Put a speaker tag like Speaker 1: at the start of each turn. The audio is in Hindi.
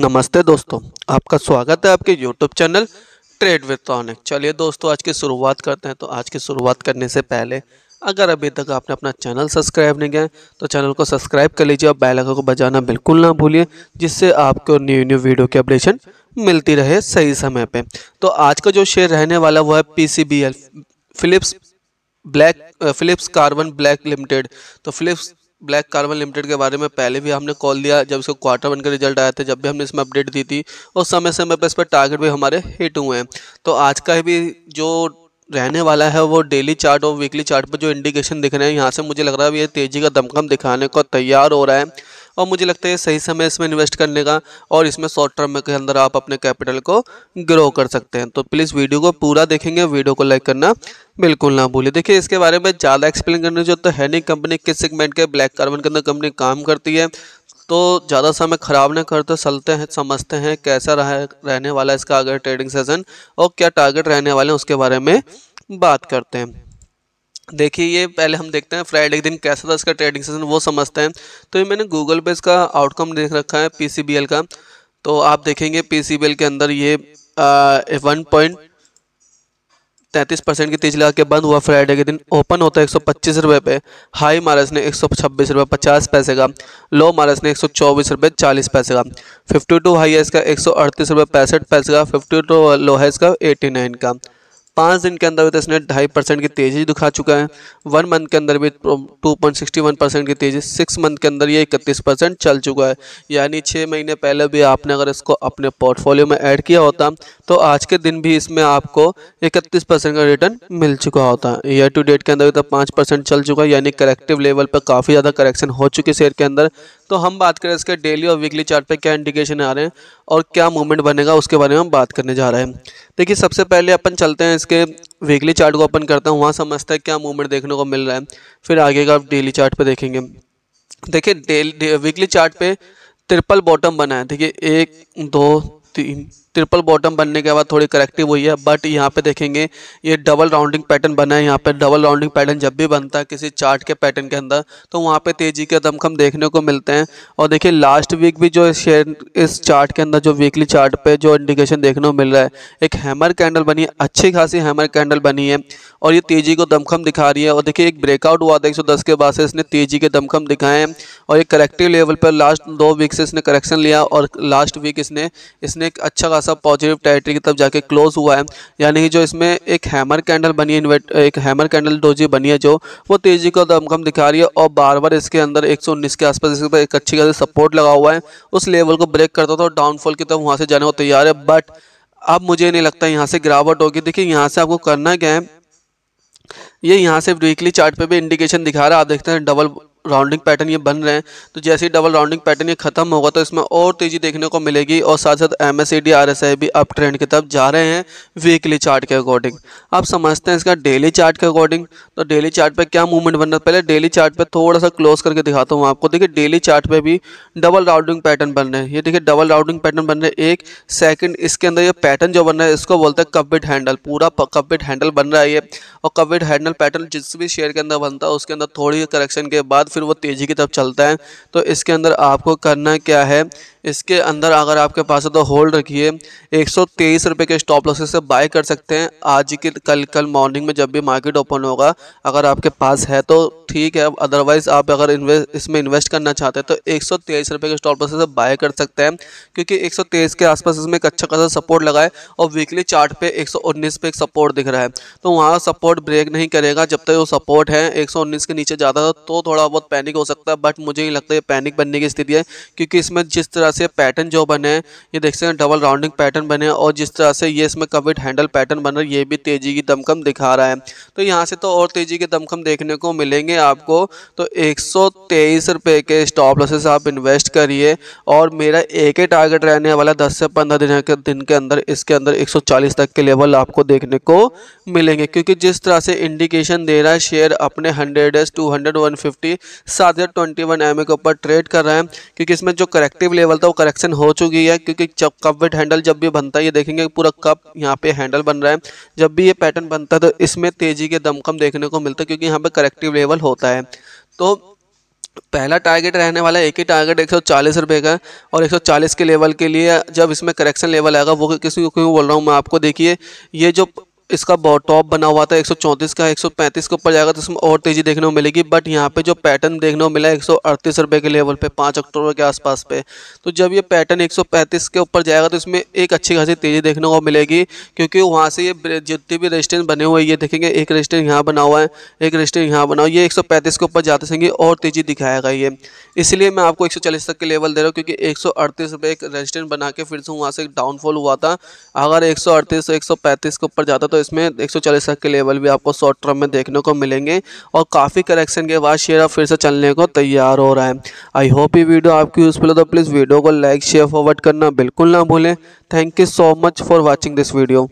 Speaker 1: नमस्ते दोस्तों आपका स्वागत है आपके YouTube channel trade with tonic चलिए दोस्तों आज की शुरुआत करते हैं तो आज की शुरुआत करने से पहले अगर अभी तक आपने अपना चैनल सब्सक्राइब नहीं किया तो चैनल को सब्सक्राइब कर लीजिए और बैलकों को बजाना बिल्कुल ना भूलिए जिससे आपको न्यू न्यू वीडियो की अपडेशन मिलती रहे सही समय पर तो आज का जो शेयर रहने वाला वो है P Phillips black Phillips carbon black limited तो फिलिप्स ब्लैक कार्बन लिमिटेड के बारे में पहले भी हमने कॉल दिया जब इसको क्वार्टर वन का रिजल्ट आया था जब भी हमने इसमें अपडेट दी थी और समय समय पर इस पर टारगेट भी हमारे हिट हुए हैं तो आज का भी जो रहने वाला है वो डेली चार्ट और वीकली चार्ट पर जो इंडिकेशन दिख रहे हैं यहाँ से मुझे लग रहा है ये तेज़ी का दमकम दिखाने को तैयार हो रहा है और मुझे लगता है सही समय इसमें इन्वेस्ट करने का और इसमें शॉर्ट टर्म के अंदर आप अपने कैपिटल को ग्रो कर सकते हैं तो प्लीज़ वीडियो को पूरा देखेंगे वीडियो को लाइक करना बिल्कुल ना भूलिए देखिए इसके बारे में ज़्यादा एक्सप्लेन करने जो तो है नहीं कंपनी किस सेगमेंट के ब्लैक कार्बन के अंदर कंपनी काम करती है तो ज़्यादा समय ख़राब ना करते तो चलते हैं समझते हैं कैसा रह, रहने वाला इसका अगर ट्रेडिंग सेशन और क्या टारगेट रहने वाले हैं उसके बारे में बात करते हैं देखिए ये पहले हम देखते हैं फ्राइडे के दिन कैसा था इसका ट्रेडिंग सेशन वो समझते हैं तो ये मैंने गूगल पे इसका आउटकम देख रखा है पी का तो आप देखेंगे पी के अंदर ये वन पॉइंट तैंतीस परसेंट की तेज लगा के बंद हुआ फ्राइडे के दिन ओपन होता है एक सौ पच्चीस रुपये पे हाई मारस ने एक सौ छब्बीस रुपये पचास पैसे का लो मारस ने एक सौ चौबीस रुपये चालीस पैसे का फिफ्टी टू हाई है इसका एक सौ अड़तीस रुपये पैंसठ पैसे का फिफ्टी टू लो है इसका एटी नाइन का पाँच दिन के अंदर भी तो इसने ढाई परसेंट की तेज़ी दिखा चुका है वन मंथ के अंदर भी two point sixty one percent की तेज़ी सिक्स मंथ के अंदर ये इकतीस परसेंट चल चुका है यानी छः महीने पहले भी आपने अगर इसको अपने पोर्टफोलियो में ऐड किया होता तो आज के दिन भी इसमें आपको इकतीस परसेंट का रिटर्न मिल चुका होता ईयर टू डेट के अंदर भी तो पाँच परसेंट चल चुका है यानी करेक्टिव लेवल पर काफ़ी ज़्यादा करेक्शन हो चुकी शेयर के अंदर तो हम बात करें इसके डेली और वीकली चार्ट पे क्या इंडिकेशन आ रहे हैं और क्या मूवमेंट बनेगा उसके बारे में हम बात करने जा रहे हैं देखिए सबसे पहले अपन चलते हैं इसके वीकली चार्ट को ओपन करते हैं वहाँ समझते हैं क्या मूवमेंट देखने को मिल रहा है फिर आगे का आप डेली चार्ट पे देखेंगे देखिए डेली वीकली चार्ट पे ट्रिपल बॉटम बना है देखिए एक दो ट्रिपल बॉटम बनने के बाद थोड़ी करेक्टिव हुई है बट यहाँ पे देखेंगे ये डबल राउंडिंग पैटर्न बना है यहाँ पे डबल राउंडिंग पैटर्न जब भी बनता है किसी चार्ट के पैटर्न के अंदर तो वहाँ पे तेज़ी के दमखम देखने को मिलते हैं और देखिए लास्ट वीक भी जो शेयर इस चार्ट के अंदर जो वीकली चार्ट पे जो इंडिकेशन देखने को मिल रहा है एक हैमर कैंडल बनी है अच्छी खासी हैमर कैंडल बनी है और ये तेज़ी को दमखम दिखा रही है और देखिए एक ब्रेकआउट हुआ था एक के बाद से इसने तेज़ी के दमखम दिखाए हैं और ये करेक्टिव लेवल पर लास्ट दो वीक से इसने करेक्शन लिया और लास्ट वीक इसने इसने एक अच्छा खासा पॉजिटिव टेरिटरी की तरफ जाके क्लोज हुआ है यानी कि जो इसमें एक हैमर कैंडल बनी है एक हैमर कैंडल डोजी बनी है जो वो तेजी का दमकम दिखा रही है और बार बार इसके अंदर एक के आसपास इसके अंदर एक अच्छी खासी सपोर्ट लगा हुआ है उस लेवल को ब्रेक करता था और डाउनफॉल की तरफ वहाँ से जाने को तैयार है बट अब मुझे नहीं लगता यहाँ से गिरावट होगी देखिए यहाँ से आपको करना क्या है ये यहाँ से वीकली चार्ट पे भी इंडिकेशन दिखा रहा है आप देखते हैं डबल राउंडिंग पैटर्न ये बन रहे हैं तो जैसे ही डबल राउंडिंग पैटर्न ये खत्म होगा तो इसमें और तेज़ी देखने को मिलेगी और साथ साथ एम एस भी अप ट्रेंड की तरफ जा रहे हैं वीकली चार्ट के अकॉर्डिंग आप समझते हैं इसका डेली चार्ट के अकॉर्डिंग तो डेली चार्ट पे क्या मूवमेंट बन रहा है पहले डेली चार्ट पे थोड़ा सा क्लोज करके दिखाता हूँ आपको देखिए डेली चार्ट पे भी डबल राउंडिंग पैटर्न बन रहे हैं ये देखिए डबल राउंडिंग पैटर्न बन रहे हैं एक सेकेंड इसके अंदर ये पैटर्न जो बन रहा है इसको बोलते हैं कबिट हैंडल पूरा कबिट हैंडल बन रहा है ये और कबिट हैंडल पैटर्न जिस भी शेयर के अंदर बनता है उसके अंदर थोड़ी करेक्शन के बाद बाद फिर वो तेज़ी की तरफ चलता है तो इसके अंदर आपको करना क्या है इसके अंदर अगर आपके पास है तो होल्ड रखिए एक सौ के स्टॉप लॉसेस से बाय कर सकते हैं आज की कल कल मॉर्निंग में जब भी मार्केट ओपन होगा अगर आपके पास है तो ठीक है अदरवाइज़ आप अगर इन्वेस्ट इसमें इन्वेस्ट करना चाहते हैं तो एक सौ के स्टॉप लॉसेस से बाय कर सकते हैं क्योंकि एक के आसपास इसमें एक अच्छा खासा सपोर्ट लगा है और वीकली चार्ट पे 119 पे एक सपोर्ट दिख रहा है तो वहाँ सपोर्ट ब्रेक नहीं करेगा जब तक वो सपोर्ट है 119 के नीचे जाता है तो थोड़ा बहुत बहुत पैनिक हो सकता है बट मुझे नहीं लगता ये पैनिक बनने की स्थिति है क्योंकि इसमें जिस तरह से पैटर्न जो बने हैं ये देख सकते हैं डबल राउंडिंग पैटर्न बने हैं और जिस तरह से ये इसमें कविट हैंडल पैटर्न बन रहा है ये भी तेज़ी की दमकम दिखा रहा है तो यहाँ से तो और तेज़ी के दमकम देखने को मिलेंगे आपको तो एक रुपए के स्टॉप लॉसेस आप इन्वेस्ट करिए और मेरा एक ही टारगेट रहने वाला दस से पंद्रह दिन के दिन के अंदर इसके अंदर एक तक के लेवल आपको देखने को मिलेंगे क्योंकि जिस तरह से इंडिकेशन दे रहा है शेयर अपने 100 हंड्रेड 200 150 सात हज़ार ट्वेंटी वन एम ए के ऊपर ट्रेड कर रहे हैं क्योंकि इसमें जो करेक्टिव लेवल था वो करेक्शन हो चुकी है क्योंकि जब कप विट हैंडल जब भी बनता है ये देखेंगे पूरा कप यहाँ पे हैंडल बन रहा है जब भी ये पैटर्न बनता है तो इसमें तेज़ी के दमकम देखने को मिलता है क्योंकि यहाँ पर करेक्टिव लेवल होता है तो पहला टारगेट रहने वाला एक ही टारगेट एक सौ का और 140 के लेवल के लिए जब इसमें करेक्शन लेवल आएगा वो किसी को क्यों बोल रहा हूँ मैं आपको देखिए ये जो इसका टॉप बना हुआ था 134 का 135 के ऊपर जाएगा तो इसमें और तेज़ी देखने को मिलेगी बट यहाँ पे जो पैटर्न देखने को मिला है एक रुपए के लेवल पे 5 अक्टूबर के आसपास पे तो जब ये पैटर्न 135 के ऊपर जाएगा तो इसमें एक अच्छी खासी तेज़ी देखने को मिलेगी क्योंकि वहाँ से ये जितने भी रजिस्टेंस बने हुए ये देखेंगे एक रजिस्टेंस यहाँ बना हुआ है एक रजिस्टेंस यहाँ बना हुआ ये एक के ऊपर जाते सेंगे और तेज़ी दिखाएगा ये इसलिए मैं आपको एक तक के लेवल दे रहा हूँ क्योंकि एक सौ एक रजिस्टेंस बना के फिर से वहाँ से डाउनफॉल हुआ था अगर एक सौ के ऊपर जाता तो तो इसमें एक सौ के लेवल भी आपको शॉर्ट टर्म में देखने को मिलेंगे और काफ़ी करेक्शन के बाद शेयर फिर से चलने को तैयार हो रहा है आई होप ये वीडियो आपकी यूज़फुल हो तो प्लीज़ वीडियो को लाइक शेयर फॉरवर्ड करना बिल्कुल ना भूलें thank you so much for watching this video